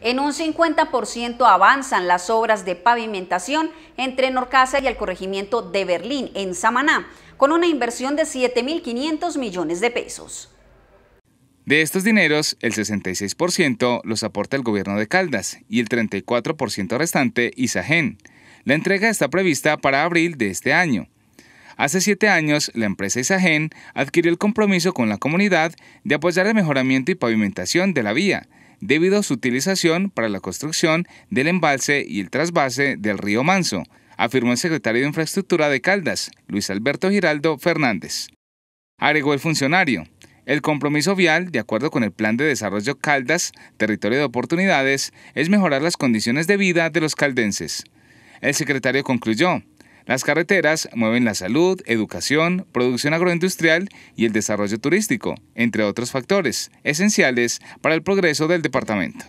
En un 50% avanzan las obras de pavimentación entre Norcasa y el corregimiento de Berlín, en Samaná, con una inversión de 7.500 millones de pesos. De estos dineros, el 66% los aporta el gobierno de Caldas y el 34% restante Isagen. La entrega está prevista para abril de este año. Hace siete años, la empresa Isagen adquirió el compromiso con la comunidad de apoyar el mejoramiento y pavimentación de la vía, debido a su utilización para la construcción del embalse y el trasvase del río Manso, afirmó el secretario de Infraestructura de Caldas, Luis Alberto Giraldo Fernández. Agregó el funcionario. El compromiso vial, de acuerdo con el Plan de Desarrollo Caldas, Territorio de Oportunidades, es mejorar las condiciones de vida de los caldenses. El secretario concluyó, las carreteras mueven la salud, educación, producción agroindustrial y el desarrollo turístico, entre otros factores esenciales para el progreso del departamento.